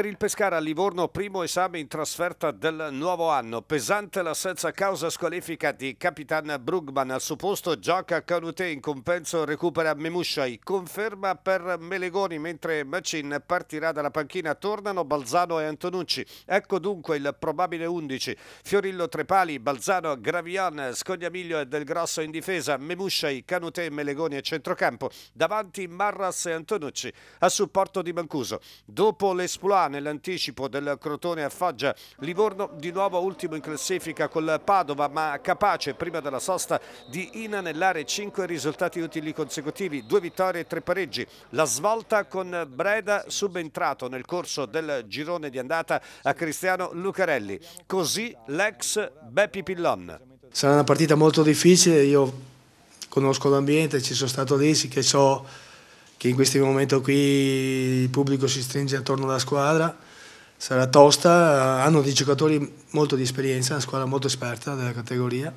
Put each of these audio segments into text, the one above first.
per il Pescara a Livorno, primo esame in trasferta del nuovo anno. Pesante l'assenza causa squalifica di Capitan Brugman. Al suo posto gioca Canute, in compenso recupera Memushai. Conferma per Melegoni, mentre Macin partirà dalla panchina. Tornano Balzano e Antonucci. Ecco dunque il probabile 11. Fiorillo Trepali, Balzano, Gravian, Scognamiglio e Del Grosso in difesa. Memushai, Canute, Melegoni a centrocampo. Davanti Marras e Antonucci. A supporto di Mancuso. Dopo l'esploato nell'anticipo del Crotone a Foggia. Livorno di nuovo ultimo in classifica col Padova ma capace prima della sosta di inanellare 5 risultati utili consecutivi, due vittorie e tre pareggi. La svolta con Breda subentrato nel corso del girone di andata a Cristiano Lucarelli. Così l'ex Beppi Pillon. Sarà una partita molto difficile, io conosco l'ambiente, ci sono stato lì, sì che so che in questo momento qui il pubblico si stringe attorno alla squadra, sarà tosta, hanno dei giocatori molto di esperienza, una squadra molto esperta della categoria,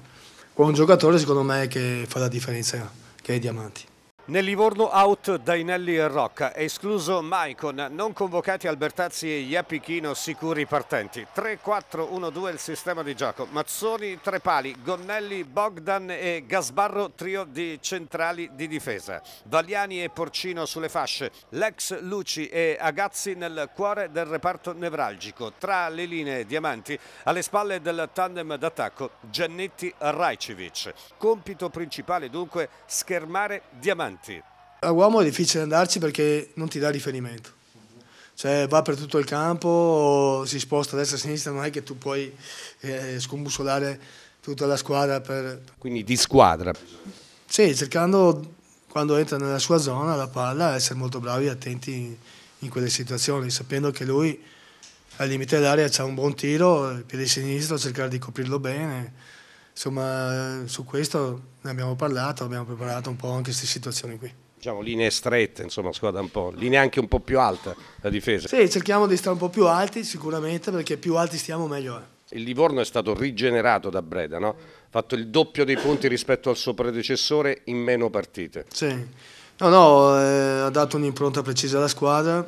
con un giocatore secondo me che fa la differenza, che è Diamanti. Nel Livorno out Dainelli e Rocca, escluso Maicon, non convocati Albertazzi e Iapichino sicuri partenti. 3-4-1-2 il sistema di gioco, Mazzoni tre pali, Gonnelli, Bogdan e Gasbarro trio di centrali di difesa. Valiani e Porcino sulle fasce, l'ex Luci e Agazzi nel cuore del reparto nevralgico. Tra le linee diamanti alle spalle del tandem d'attacco Giannetti-Rajcevic. Compito principale dunque schermare diamanti avanti. A eh, uomo è difficile andarci perché non ti dà riferimento. Cioè va per tutto il campo, si sposta a destra e a sinistra, non è che tu puoi eh, scombussolare tutta la squadra. Per... Quindi di squadra? Sì, cercando quando entra nella sua zona la palla essere molto bravi e attenti in quelle situazioni, sapendo che lui al limite dell'area ha un buon tiro, il piede sinistro, cercare di coprirlo bene insomma su questo ne abbiamo parlato, abbiamo preparato un po' anche queste situazioni qui. Diciamo linee strette, insomma squadra un po', linee anche un po' più alte la difesa. Sì, cerchiamo di stare un po' più alti sicuramente perché più alti stiamo meglio è. Il Livorno è stato rigenerato da Breda, no? fatto il doppio dei punti rispetto al suo predecessore in meno partite. Sì, no, no, eh, ha dato un'impronta precisa alla squadra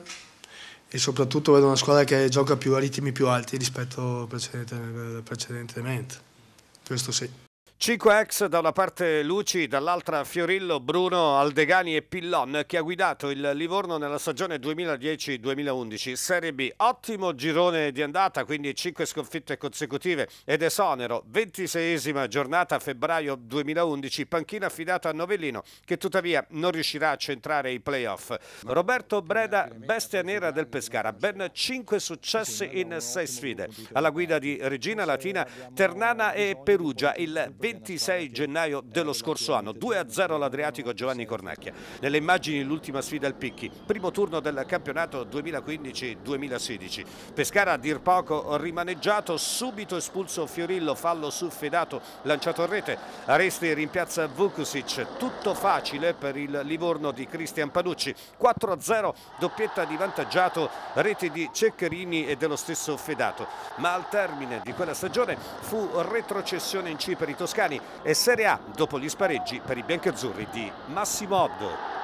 e soprattutto vedo una squadra che gioca più a ritmi più alti rispetto precedente, precedentemente. Esto sí. 5 ex da una parte Luci, dall'altra Fiorillo, Bruno, Aldegani e Pillon che ha guidato il Livorno nella stagione 2010-2011. Serie B, ottimo girone di andata, quindi 5 sconfitte consecutive ed esonero. 26esima giornata febbraio 2011, panchina affidata a Novellino che tuttavia non riuscirà a centrare i playoff. Roberto Breda, bestia nera del Pescara, ben 5 successi in 6 sfide. Alla guida di Regina Latina, Ternana e Perugia il 20 26 gennaio dello scorso anno. 2-0 all'Adriatico Giovanni Cornacchia. Nelle immagini l'ultima sfida al Picchi, primo turno del campionato 2015-2016. Pescara a dir poco rimaneggiato, subito espulso Fiorillo, fallo su Fedato, lanciato a rete. Aresti rimpiazza Vukusic, tutto facile per il Livorno di Cristian Panucci. 4-0, doppietta di vantaggiato, rete di Ceccherini e dello stesso Fedato. Ma al termine di quella stagione fu retrocessione in C per i toscani Toscani e Serie A dopo gli spareggi per i biancazzurri di Massimo Oddo.